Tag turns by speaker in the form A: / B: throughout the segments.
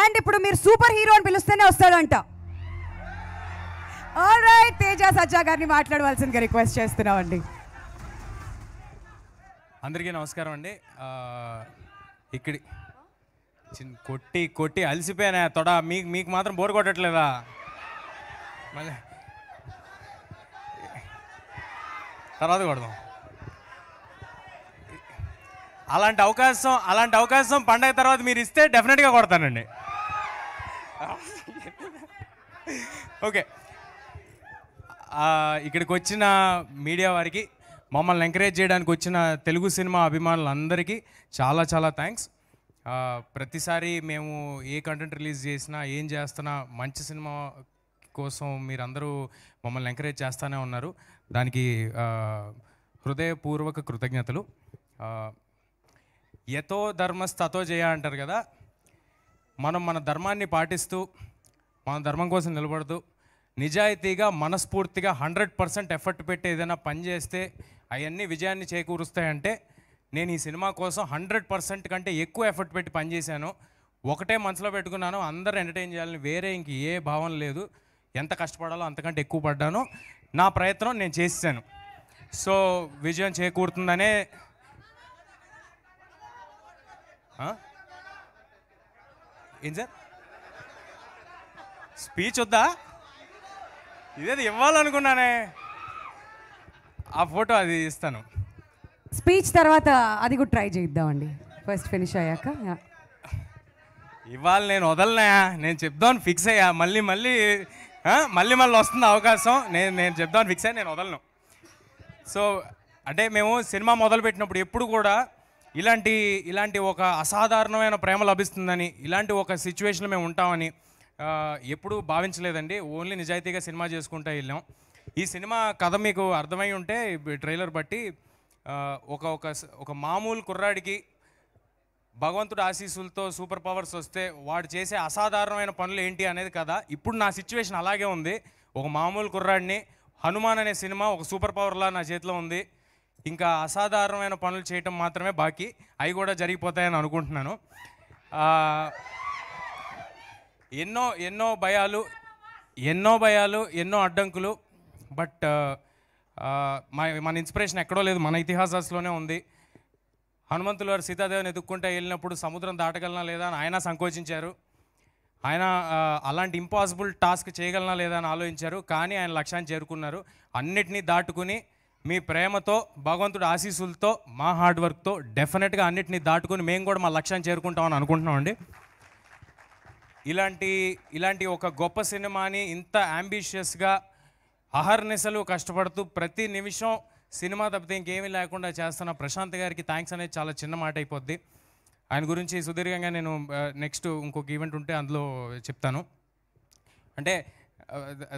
A: and ఇప్పుడు మీరు super hero అని పిలుస్తేనే వస్తాడంట ఆల్ రైట్ తేజ సజ్జా గారిని మాట్లాడవలసిందిగా రిక్వెస్ట్ చేస్తున్నామండి అందరికీ నమస్కారం అండి ఇక్కడి చిన్న కొట్టి కొట్టి అలసిపోయానా తొడ మీకు మీకు మాత్రం బోర్ కొట్టట్లేదా మళ్ళీ తర్వాత కొడదాం అలాంటి అవకాశం అలాంటి అవకాశం పండగ తర్వాత మీరు ఇస్తే డెఫినెట్గా కొడతానండి ఓకే ఇక్కడికి వచ్చిన మీడియా వారికి మమ్మల్ని ఎంకరేజ్ చేయడానికి వచ్చిన తెలుగు సినిమా అభిమానులందరికీ చాలా చాలా థ్యాంక్స్ ప్రతిసారి మేము ఏ కంటెంట్ రిలీజ్ చేసినా ఏం చేస్తున్నా మంచి సినిమా కోసం మీరందరూ మమ్మల్ని ఎంకరేజ్ చేస్తూనే ఉన్నారు దానికి హృదయపూర్వక కృతజ్ఞతలు ఎతో ధర్మస్తతో జయ అంటారు కదా మనం మన ధర్మాన్ని పాటిస్తూ మన ధర్మం కోసం నిలబడుతూ నిజాయితీగా మనస్ఫూర్తిగా హండ్రెడ్ పర్సెంట్ ఎఫర్ట్ పెట్టి ఏదైనా పని చేస్తే అవన్నీ విజయాన్ని చేకూరుస్తాయంటే నేను ఈ సినిమా కోసం హండ్రెడ్ పర్సెంట్ కంటే ఎక్కువ ఎఫర్ట్ పెట్టి పనిచేశాను ఒకటే మనసులో పెట్టుకున్నాను అందరూ ఎంటర్టైన్ చేయాలని వేరే ఇంక ఏ భావం లేదు ఎంత కష్టపడాలో అంతకంటే ఎక్కువ పడ్డాను నా ప్రయత్నం నేను చేశాను సో విజయం చేకూరుతుందనే ఏం సార్ స్పీచ్ వద్దా ఇదేది ఇవ్వాలనుకున్నానే ఆ ఫోటో అది ఇస్తాను స్పీచ్ తర్వాత అది కూడా ట్రై చేద్దామండి ఫస్ట్ ఫినిష్ అయ్యాక ఇవాళ నేను వదలనా నేను చెప్దాను ఫిక్స్ అయ్యా మళ్ళీ మళ్ళీ మళ్ళీ మళ్ళీ వస్తుంది అవకాశం నేను నేను చెప్దాను ఫిక్స్ అయ్యా నేను వదలను సో అంటే మేము సినిమా మొదలుపెట్టినప్పుడు ఎప్పుడు కూడా ఇలాంటి ఇలాంటి ఒక అసాధారణమైన ప్రేమ లభిస్తుందని ఇలాంటి ఒక సిచ్యువేషన్లో మేము ఉంటామని ఎప్పుడూ భావించలేదండి ఓన్లీ నిజాయితీగా సినిమా చేసుకుంటూ వెళ్ళాం ఈ సినిమా కథ మీకు అర్థమై ఉంటే ట్రైలర్ బట్టి ఒక ఒక ఒక మామూలు కుర్రాడికి భగవంతుడు ఆశీస్సులతో సూపర్ పవర్స్ వస్తే వాడు చేసే అసాధారణమైన పనులు ఏంటి అనేది కదా ఇప్పుడు నా సిచ్యువేషన్ అలాగే ఉంది ఒక మామూలు కుర్రాడిని హనుమాన్ అనే సినిమా ఒక సూపర్ పవర్లా నా చేతిలో ఉంది ఇంకా అసాధారణమైన పనులు చేయటం మాత్రమే బాకీ అవి కూడా జరిగిపోతాయని అనుకుంటున్నాను ఎన్నో ఎన్నో భయాలు ఎన్నో భయాలు ఎన్నో అడ్డంకులు బట్ మన ఇన్స్పిరేషన్ ఎక్కడో లేదు మన ఇతిహాసాస్లోనే ఉంది హనుమంతులు వారు సీతాదేవిని ఎదుక్కుంటే వెళ్ళినప్పుడు సముద్రం దాటగలనా లేదా అని ఆయన సంకోచించారు ఆయన అలాంటి ఇంపాసిబుల్ టాస్క్ చేయగలనా లేదా అని ఆలోచించారు కానీ ఆయన లక్ష్యాన్ని చేరుకున్నారు అన్నిటినీ దాటుకుని మీ ప్రేమతో భగవంతుడు ఆశీస్సులతో మా హార్డ్ వర్క్తో డెఫినెట్గా అన్నిటిని దాటుకుని మేము కూడా మా లక్ష్యాన్ని చేరుకుంటామని అనుకుంటున్నామండి ఇలాంటి ఇలాంటి ఒక గొప్ప సినిమాని ఇంత అంబిషియస్గా అహర్నిశలు కష్టపడుతూ ప్రతి నిమిషం సినిమా తప్పితే ఇంకేమీ లేకుండా చేస్తున్న ప్రశాంత్ గారికి థ్యాంక్స్ అనేది చాలా చిన్న మాట అయిపోద్ది ఆయన గురించి సుదీర్ఘంగా నేను నెక్స్ట్ ఇంకొక ఈవెంట్ ఉంటే అందులో చెప్తాను అంటే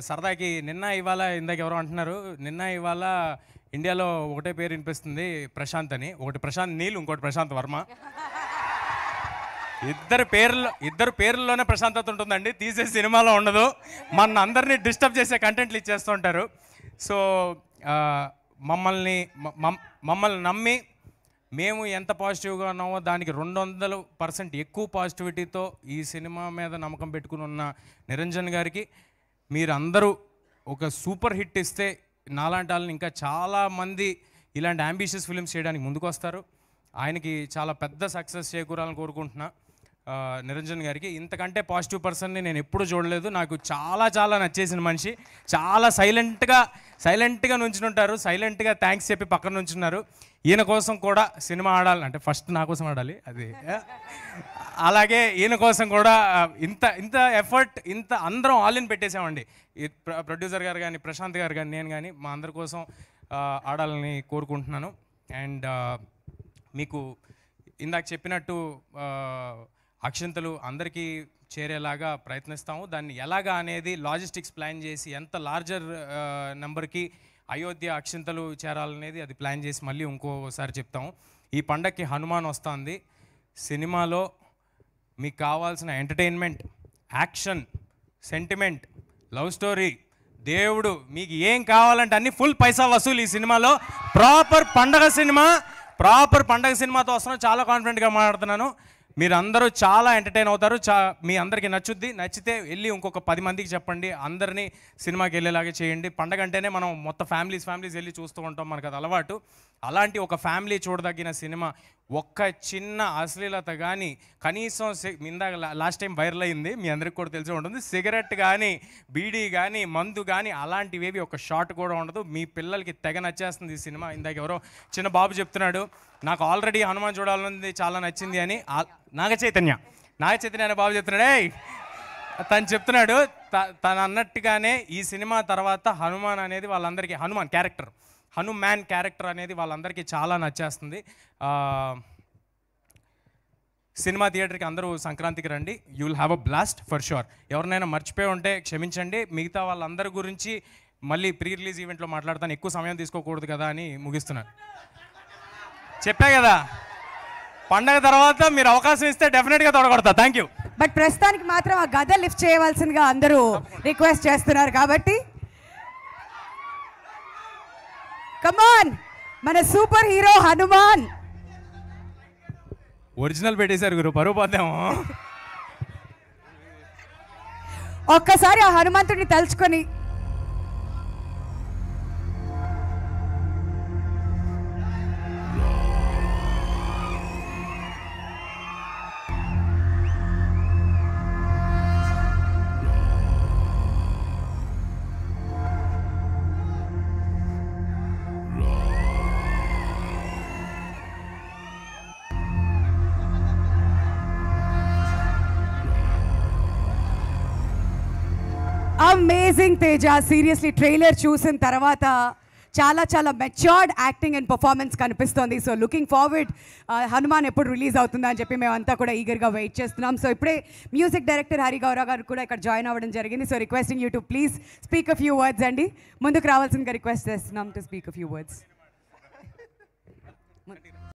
A: సరదాకి నిన్న ఇవాళ ఇందాక ఎవరో అంటున్నారు నిన్న ఇవాళ ఇండియాలో ఒకటే పేరు వినిపిస్తుంది ప్రశాంత్ అని ఒకటి ప్రశాంత్ నీల్ ఇంకోటి ప్రశాంత్ వర్మ ఇద్దరు పేర్లు ఇద్దరు పేర్లలోనే ప్రశాంతత ఉంటుందండి తీసే సినిమాలో ఉండదు మన అందరినీ డిస్టర్బ్ చేసే కంటెంట్లు ఇచ్చేస్తుంటారు సో మమ్మల్ని మమ్మల్ని నమ్మి మేము ఎంత పాజిటివ్గా ఉన్నామో దానికి రెండు వందల పర్సెంట్ ఎక్కువ పాజిటివిటీతో ఈ సినిమా మీద నమ్మకం పెట్టుకుని ఉన్న నిరంజన్ గారికి మీరందరూ ఒక సూపర్ హిట్ ఇస్తే నాలాంటి వాళ్ళని ఇంకా చాలామంది ఇలాంటి అంబిషియస్ ఫిలిమ్స్ చేయడానికి ముందుకు వస్తారు ఆయనకి చాలా పెద్ద సక్సెస్ చేకూరాలని కోరుకుంటున్నా నిరంజన్ గారికి ఇంతకంటే పాజిటివ్ పర్సన్ని నేను ఎప్పుడూ చూడలేదు నాకు చాలా చాలా నచ్చేసిన మనిషి చాలా సైలెంట్గా సైలెంట్గా నుంచుంటారు సైలెంట్గా థ్యాంక్స్ చెప్పి పక్కన నుంచున్నారు ఈయన కోసం కూడా సినిమా ఆడాలి అంటే ఫస్ట్ నా కోసం ఆడాలి అది అలాగే ఈయన కోసం కూడా ఇంత ఇంత ఎఫర్ట్ ఇంత అందరం ఆల్ ఇన్ పెట్టేసామండి ప్రొడ్యూసర్ గారు కానీ ప్రశాంత్ గారు కానీ నేను కానీ మా అందరి కోసం ఆడాలని కోరుకుంటున్నాను అండ్ మీకు ఇందాక చెప్పినట్టు అక్షంతలు అందరికీ చేరేలాగా ప్రయత్నిస్తాము దాన్ని ఎలాగా అనేది లాజిస్టిక్స్ ప్లాన్ చేసి ఎంత లార్జర్ నెంబర్కి అయోధ్య అక్షింతలు చేరాలనేది అది ప్లాన్ చేసి మళ్ళీ ఇంకోసారి చెప్తాము ఈ పండగకి హనుమాన్ వస్తుంది సినిమాలో మీకు కావాల్సిన entertainment action sentiment love story దేవుడు మీకు ఏం కావాలంటే అన్ని ఫుల్ పైసా వసూలు ఈ సినిమాలో ప్రాపర్ పండగ సినిమా ప్రాపర్ పండగ సినిమాతో వస్తున్నాం చాలా కాన్ఫిడెంట్గా మాట్లాడుతున్నాను మీరు అందరూ చాలా ఎంటర్టైన్ అవుతారు చా మీ అందరికీ నచ్చుద్ది నచ్చితే వెళ్ళి ఇంకొక పది మందికి చెప్పండి అందరినీ సినిమాకి వెళ్ళేలాగా చేయండి పండగ అంటేనే మనం మొత్తం ఫ్యామిలీస్ ఫ్యామిలీస్ వెళ్ళి చూస్తూ ఉంటాం మనకు అది అలవాటు అలాంటి ఒక ఫ్యామిలీ చూడదగిన సినిమా ఒక్క చిన్న అశ్లీలత కానీ కనీసం ఇందాక లాస్ట్ టైం వైరల్ అయింది మీ అందరికి కూడా తెలిసి ఉంటుంది సిగరెట్ కానీ బీడీ కానీ మందు కానీ అలాంటివేవి ఒక షార్ట్ కూడా ఉండదు మీ పిల్లలకి తెగ నచ్చేస్తుంది ఈ సినిమా ఇందాక ఎవరో చిన్న బాబు చెప్తున్నాడు నాకు ఆల్రెడీ హనుమాన్ చూడాలన్నది చాలా నచ్చింది అని నాగ చైతన్య నాగ చైతన్య అనే బాబు చెప్తున్నాడే తను చెప్తున్నాడు తను అన్నట్టుగానే ఈ సినిమా తర్వాత హనుమాన్ అనేది వాళ్ళందరికీ హనుమాన్ క్యారెక్టర్ హనుమాన్ క్యారెక్టర్ అనేది వాళ్ళందరికీ చాలా నచ్చేస్తుంది సినిమా థియేటర్కి అందరూ సంక్రాంతికి రండి you will have a blast for sure ఎవరినైనా మర్చిపోయి ఉంటే క్షమించండి మిగతా వాళ్ళందరి గురించి మళ్ళీ ప్రీ రిలీజ్ ఈవెంట్లో మాట్లాడతాను ఎక్కువ సమయం తీసుకోకూడదు కదా అని ముగిస్తున్నాను చెప్పా కదా పండగ తర్వాత మీరు అవకాశం ఇస్తే డెఫినెట్గా తొడగొడతా థ్యాంక్ యూ బట్ ప్రస్తుతానికి మాత్రం ఆ గద లిఫ్ట్ చేయవలసిందిగా అందరూ రిక్వెస్ట్ చేస్తున్నారు కాబట్టి కమాన్ మన సూపర్ హీరో హనుమాన్ ఒరిజినల్ పెట్టేశారు గురు పరువు ఒక్కసారి ఆ హనుమంతుడిని తలుచుకొని అమేజింగ్ తేజ సీరియస్లీ ట్రైలర్ చూసిన తర్వాత చాలా చాలా మెచ్యూర్డ్ యాక్టింగ్ అండ్ పర్ఫార్మెన్స్ కనిపిస్తోంది సో లుకింగ్ ఫార్వర్డ్ హనుమాన్ ఎప్పుడు రిలీజ్ అవుతుందా అని చెప్పి మేమంతా కూడా ఈగర్గా వెయిట్ చేస్తున్నాం సో ఇప్పుడే మ్యూజిక్ డైరెక్టర్ హరి గౌరవ్ గారు కూడా ఇక్కడ జాయిన్ అవ్వడం జరిగింది so requesting you to please speak of you words అండి ముందుకు రావాల్సిందిగా రిక్వెస్ట్ చేస్తున్నాం to speak of you words